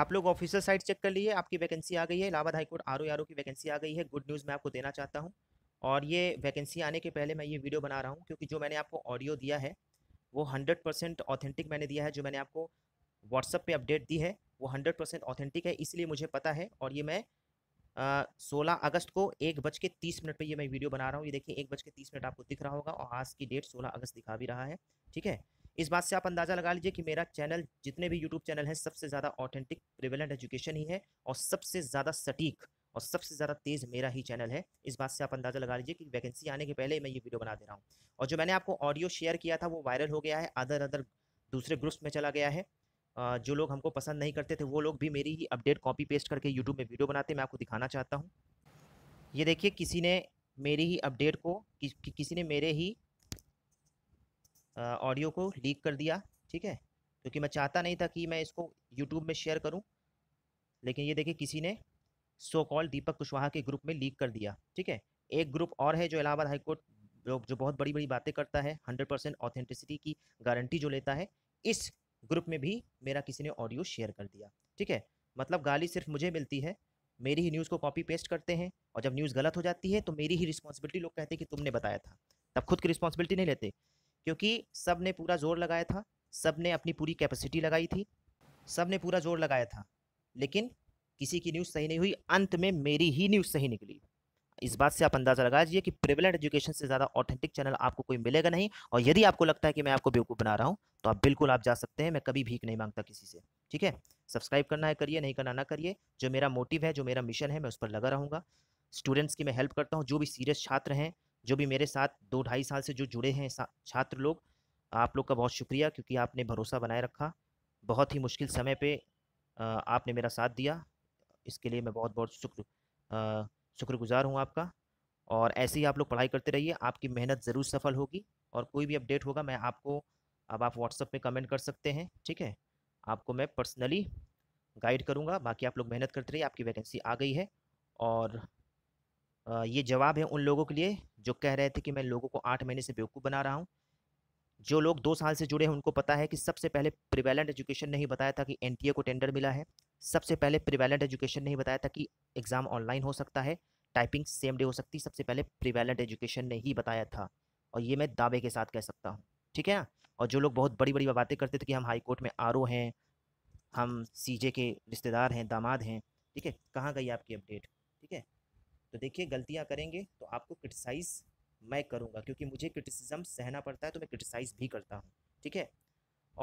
आप लोग officer site check कर लिए आपकी वैकेंसी आ गई है Allahabad high court R O R O की वैकेंसी आ गई है गुड न्यूज़ मैं आपको देना चाहता हूँ और ये वैकेंसी आने के पहले मैं ये वीडियो बना रहा हूँ क्योंकि जो मैंने आपको ऑडियो दिया है वो हंड्रेड परसेंट ऑथेंटिक मैंने दिया है जो मैंने आपको व्हाट्सअप पर अपडेट दी है वो हंड्रेड परसेंट ऑथेंटिक है इसलिए मुझे पता है और ये मैं सोलह अगस्त को एक बज के तीस मिनट पर ये मैं वीडियो बना रहा हूँ ये देखिए एक बज के तीस मिनट आपको दिख रहा होगा और आज की डेट सोलह अगस्त दिखा भी रहा है ठीक है इस बात से आप अंदाज़ा लगा लीजिए कि मेरा चैनल जितने भी यूट्यूब चैनल हैं सबसे ज़्यादा ऑथेंटिक प्रिवेलेंट एजुकेशन ही है और सबसे ज़्यादा सटीक और सबसे ज़्यादा तेज़ मेरा ही चैनल है इस बात से आप अंदाज़ा लगा लीजिए कि वैकेंसी आने के पहले मैं ये वीडियो बना दे रहा हूँ और जो मैंने आपको ऑडियो शेयर किया था वो वायरल हो गया है अदर अदर दूसरे ग्रुप्स में चला गया है जो लोग हमको पसंद नहीं करते थे वो लोग भी मेरी ही अपडेट कॉपी पेस्ट करके यूट्यूब में वीडियो बनाते मैं आपको दिखाना चाहता हूँ ये देखिए किसी ने मेरी ही अपडेट को कि, कि, किसी ने मेरे ही ऑडियो को लीक कर दिया ठीक है क्योंकि मैं चाहता नहीं था कि मैं इसको यूट्यूब में शेयर करूं लेकिन ये देखिए किसी ने सो कॉल दीपक कुशवाहा के ग्रुप में लीक कर दिया ठीक है एक ग्रुप और है जो इलाहाबाद हाईकोर्ट जो, जो बहुत बड़ी बड़ी बातें करता है हंड्रेड परसेंट ऑथेंटिसिटी की गारंटी जो लेता है इस ग्रुप में भी मेरा किसी ने ऑडियो शेयर कर दिया ठीक है मतलब गाली सिर्फ मुझे मिलती है मेरी ही न्यूज़ को कॉपी पेस्ट करते हैं और जब न्यूज़ गलत हो जाती है तो मेरी ही रिस्पॉन्सिबिलिटी लोग कहते हैं कि तुमने बताया था तब खुद की रिस्पॉन्सिबिलिटी नहीं लेते क्योंकि सब ने पूरा जोर लगाया था सब ने अपनी पूरी कैपेसिटी लगाई थी सब ने पूरा जोर लगाया था लेकिन किसी की न्यूज़ सही नहीं हुई अंत में मेरी ही न्यूज़ सही निकली इस बात से आप अंदाज़ा लगा लीजिए कि प्रिवलेंट एजुकेशन से ज़्यादा ऑथेंटिक चैनल आपको कोई मिलेगा नहीं और यदि आपको लगता है कि मैं आपको बेवकूफ़ बना रहा हूँ तो आप बिल्कुल आप जा सकते हैं मैं कभी भीख नहीं मांगता किसी से ठीक है सब्सक्राइब करना है करिए नहीं करना ना करिए जो मेरा मोटिव है जो मेरा मिशन है मैं उस पर लगा रहूँगा स्टूडेंट्स की मैं हेल्प करता हूँ जो भी सीरियस छात्र हैं जो भी मेरे साथ दो ढाई साल से जो जुड़े हैं छात्र लोग आप लोग का बहुत शुक्रिया क्योंकि आपने भरोसा बनाए रखा बहुत ही मुश्किल समय पे आपने मेरा साथ दिया इसके लिए मैं बहुत बहुत शुक्र शुक्रगुजार हूँ आपका और ऐसे ही आप लोग पढ़ाई करते रहिए आपकी मेहनत ज़रूर सफल होगी और कोई भी अपडेट होगा मैं आपको अब आप व्हाट्सअप में कमेंट कर सकते हैं ठीक है आपको मैं पर्सनली गाइड करूँगा बाकी आप लोग मेहनत करते रहिए आपकी वैकेंसी आ गई है और ये जवाब है उन लोगों के लिए जो कह रहे थे कि मैं लोगों को आठ महीने से बेवकूफ़ बना रहा हूँ जो लोग दो साल से जुड़े हैं उनको पता है कि सबसे पहले प्रिवेलेंट एजुकेशन नहीं बताया था कि एन को टेंडर मिला है सबसे पहले प्रिवेलेंट एजुकेशन नहीं बताया था कि एग्ज़ाम ऑनलाइन हो सकता है टाइपिंग सेम डे हो सकती सबसे पहले प्रिवेलेंट एजुकेशन ने ही बताया था और ये मैं दावे के साथ कह सकता हूँ ठीक है ना और जो लोग बहुत बड़ी बड़ी बातें करते थे कि हम हाई कोर्ट में आर हैं हम सीजे के रिश्तेदार हैं दामाद हैं ठीक है कहाँ गई आपकी अपडेट ठीक है तो देखिए गलतियाँ करेंगे तो आपको क्रिटिसाइज़ मैं करूँगा क्योंकि मुझे क्रिटिसिज्म सहना पड़ता है तो मैं क्रिटिसाइज़ भी करता हूँ ठीक है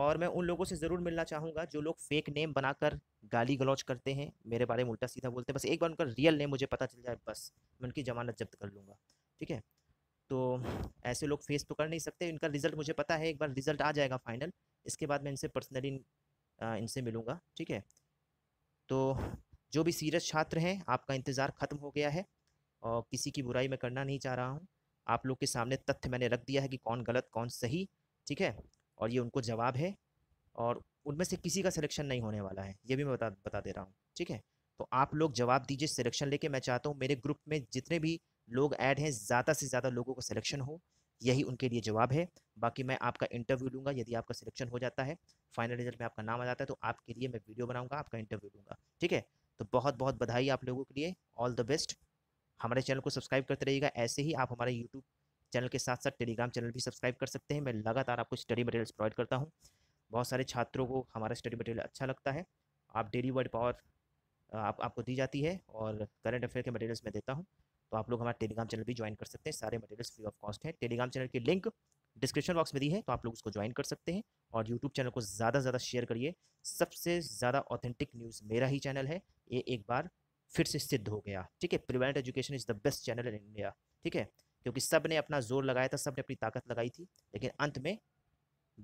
और मैं उन लोगों से ज़रूर मिलना चाहूँगा जो लोग फेक नेम बनाकर गाली गलौच करते हैं मेरे बारे में उल्टा सीधा बोलते हैं बस एक बार उनका रियल नेम मुझे पता चल जाए बस मैं उनकी जमानत जब्त कर लूँगा ठीक है तो ऐसे लोग फेस तो कर नहीं सकते इनका रिज़ल्ट मुझे पता है एक बार रिज़ल्ट आ जाएगा फाइनल इसके बाद मैं इनसे पर्सनली इनसे मिलूँगा ठीक है तो जो भी सीरियस छात्र हैं आपका इंतज़ार ख़त्म हो गया है और किसी की बुराई मैं करना नहीं चाह रहा हूँ आप लोग के सामने तथ्य मैंने रख दिया है कि कौन गलत कौन सही ठीक है और ये उनको जवाब है और उनमें से किसी का सिलेक्शन नहीं होने वाला है ये भी मैं बता बता दे रहा हूँ ठीक है तो आप लोग जवाब दीजिए सिलेक्शन लेके मैं चाहता हूँ मेरे ग्रुप में जितने भी लोग ऐड हैं ज़्यादा से ज़्यादा लोगों का सिलेक्शन हो यही उनके लिए जवाब है बाकी मैं आपका इंटरव्यू लूँगा यदि आपका सिलेक्शन हो जाता है फाइनल रिजल्ट में आपका नाम आ जाता है तो आपके लिए मैं वीडियो बनाऊँगा आपका इंटरव्यू लूँगा ठीक है तो बहुत बहुत बधाई आप लोगों के लिए ऑल द बेस्ट हमारे चैनल को सब्सक्राइब करते रहिएगा ऐसे ही आप हमारे यूट्यूब चैनल के साथ साथ टेलीग्राम चैनल भी सब्सक्राइब कर सकते हैं मैं लगातार आपको स्टडी मटेरियल्स प्रोवाइड करता हूँ बहुत सारे छात्रों को हमारा स्टडी मटेरियल अच्छा लगता है आप डेली वर्ड पावर आप, आपको दी जाती है और करंट अफेयर के मटेरियल्स मैं देता हूँ तो आप लोग हमारा टेलीग्राम चैनल भी ज्वाइन कर सकते हैं सारे मटेरियल्स फ्री ऑफ कॉस्ट है टेलीग्राम चैनल की लिंक डिस्क्रिप्शन बॉक्स में दी है तो आप लोग उसको ज्वाइन कर सकते हैं और यूट्यूब चैनल को ज़्यादा से ज़्यादा शेयर करिए सबसे ज़्यादा ऑथेंटिक न्यूज़ मेरा ही चैनल है ये एक बार फिर से सिद्ध हो गया ठीक है prevent education is the best channel in India ठीक है क्योंकि सब ने अपना जोर लगाया था सब ने अपनी ताकत लगाई थी लेकिन अंत में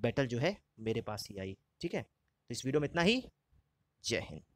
बैटल जो है मेरे पास ही आई ठीक है तो इस वीडियो में इतना ही जय हिंद